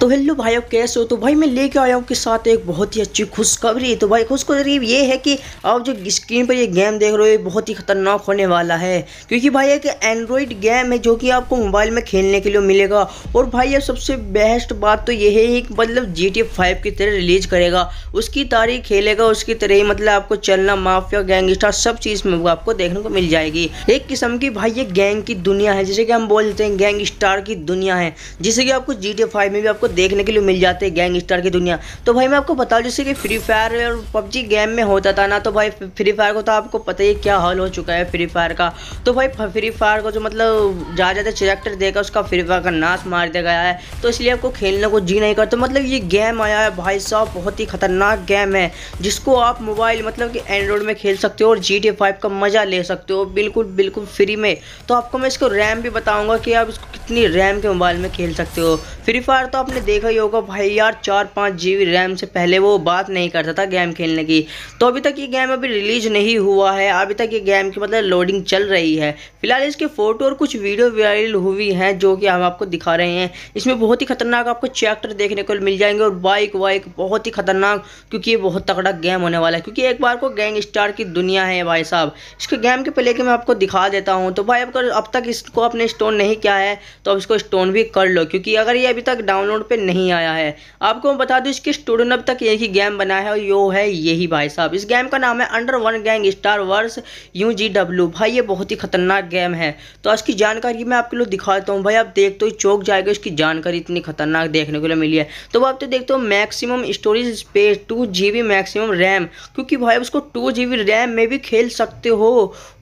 तो हेलो भाई आप कैसे हो तो भाई मैं लेके आया हूँ के साथ एक बहुत ही अच्छी खुशखबरी तो भाई खुशखबरी ये है कि आप जो स्क्रीन पर ये गेम देख रहे हो ये बहुत ही खतरनाक होने वाला है क्योंकि भाई एक एंड्रॉयड गेम है जो कि आपको मोबाइल में खेलने के लिए मिलेगा और भाई अब सबसे बेस्ट बात तो ये है कि मतलब जी टी फाइव की तरह रिलीज करेगा उसकी तारीख खेलेगा उसकी तरह ही मतलब आपको चलना माफिया गैंगस्टर सब चीज़ में आपको देखने को मिल जाएगी एक किस्म की भाई ये गैंग की दुनिया है जैसे कि हम बोलते हैं गैंग की दुनिया है जिसे कि आपको जी टी फाइव में भी आपको देखने के लिए मिल जाते हैं गैंग स्टार की दुनिया तो भाई मैं आपको बताऊँ जैसे कि फ्री फायर और पबजी गेम में होता था ना तो भाई फ्री फायर को तो आपको पता ही क्या हाल हो चुका है फ्री फायर का तो भाई फ्री फायर को जो मतलब ज़्यादा जाते चैरेक्टर देगा उसका फ्री फायर का नाश मार दिया गया है तो इसलिए आपको खेलने को जी नहीं करता मतलब ये गेम आया है भाई साहब बहुत ही खतरनाक गेम है जिसको आप मोबाइल मतलब कि एंड्रॉयड में खेल सकते हो और जी टी फाइव का मज़ा ले सकते हो बिल्कुल बिल्कुल फ्री में तो आपको मैं इसको रैम भी बताऊंगा कि आप इसको कितनी रैम के मोबाइल में खेल सकते हो फ्री फायर तो आपने आपने देखा ही होगा भाई यार चार पाँच जी रैम से पहले वो बात नहीं करता था गेम खेलने की तो अभी तक ये गेम अभी रिलीज नहीं हुआ है अभी तक ये गेम की मतलब लोडिंग चल रही है फिलहाल इसके फ़ोटो और कुछ वीडियो वायरल हुई हैं जो कि हम आपको दिखा रहे हैं इसमें बहुत ही खतरनाक आपको चैक्टर देखने को मिल जाएंगे और बाइक वाइक बहुत ही खतरनाक क्योंकि ये बहुत तगड़ा गेम होने वाला है क्योंकि एक बार को गैंग स्टार की दुनिया है भाई साहब इसके गेम के प्ले के मैं आपको दिखा देता हूँ तो भाई अगर अब तक इसको आपने स्टोन नहीं किया है तो अब इसको स्टोन भी कर लो क्योंकि अगर ये अभी तक डाउनलोड पे नहीं आया है आपको मैं बता दूं इसके स्टूडेंट अब तक एक ही गेम बनाया है और यो है यही भाई साहब इस गेम का नाम है under one gang star verse U G W भाई ये बहुत ही खतरनाक गेम है तो आज की जानकारी मैं आपके लिए दिखा देता हूँ भाई आप देख तो चौक जाएगा इसकी जानकारी इतनी खतरनाक देखने के लिए मिली है तो आप तो देखते हो maximum storage space two G maximum RAM क्योंकि भाई उसको टू जी रैम में भी खेल सकते हो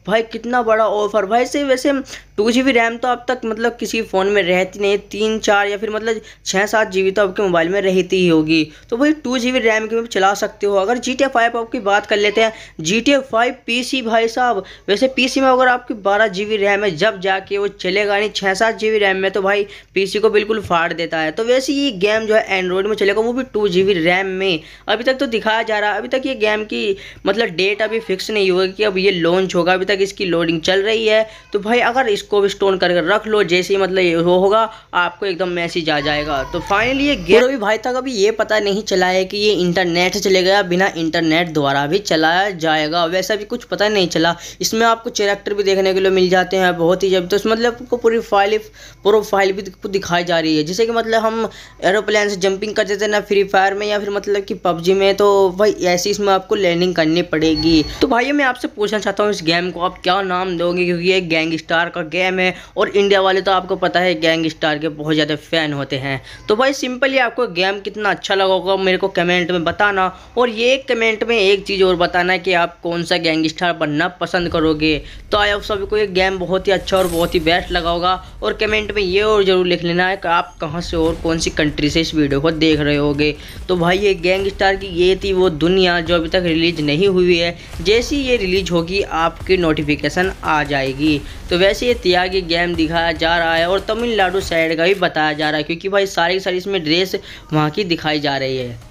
भाई कितना बड़ा ऑफर भाई से वैसे टू जी रैम तो अब तक मतलब किसी फ़ोन में रहती नहीं तीन चार या फिर मतलब छः सात जी तो आपके मोबाइल में रहती ही होगी तो भाई टू जी रैम की चला सकते हो अगर जी टी फाइव आपकी बात कर लेते हैं G T five P C भाई साहब वैसे पी सी में अगर आपकी बारह जी बी रैम है जब जाके वो चलेगा नहीं छः सात जी बी रैम में तो भाई पी सी को बिल्कुल फाड़ देता है तो वैसे ये गेम जो है एंड्रॉयड में चलेगा वो भी टू जी बी रैम में अभी तक तो दिखाया जा रहा है अभी तक ये गेम की मतलब डेट अभी फिक्स नहीं हुआ कि अब ये लॉन्च होगा अभी तक तक इसकी लोडिंग चल रही है तो भाई अगर इसको भी स्टोन कर रख लो जैसे ही मतलब ये हो होगा आपको एकदम मैसेज आ जाएगा तो फाइनली ये गेम अभी भाई तक अभी ये पता नहीं चला है कि ये इंटरनेट से चले गया बिना इंटरनेट द्वारा भी चलाया जाएगा वैसा भी कुछ पता नहीं चला इसमें आपको चैरेक्टर भी देखने के लिए मिल जाते हैं बहुत ही जब तो मतलब आपको पूरी फाइल प्रोफाइल भी दिखाई जा रही है जैसे कि मतलब हम एरोप्लेन से जंपिंग करते थे ना फ्री फायर में या फिर मतलब कि पबजी में तो भाई ऐसी इसमें आपको लैंडिंग करनी पड़ेगी तो भाई मैं आपसे पूछना चाहता हूँ इस गेम को को आप क्या नाम दोगे क्योंकि ये गैंग स्टार का गेम है और इंडिया वाले तो आपको पता है गैंग स्टार के बहुत ज़्यादा फ़ैन होते हैं तो भाई सिंपली आपको गेम कितना अच्छा लगा होगा मेरे को कमेंट में बताना और ये कमेंट में एक चीज़ और बताना कि आप कौन सा गैंग स्टार बनना पसंद करोगे तो आई आप सभी को ये गेम बहुत ही अच्छा और बहुत ही बेस्ट लगा होगा और कमेंट में ये और ज़रूर लिख लेना है कि आप कहाँ से और कौन सी कंट्री से इस वीडियो को देख रहे होगे तो भाई ये गैंग स्टार की ये थी वो दुनिया जो अभी तक रिलीज नहीं हुई है जैसी ये रिलीज होगी आपकी नोटिफिकेशन आ जाएगी तो वैसे ये त्यागी गेम दिखाया जा रहा है और तमिलनाडु साइड का भी बताया जा रहा है क्योंकि भाई सारी सारी इसमें ड्रेस वहाँ की दिखाई जा रही है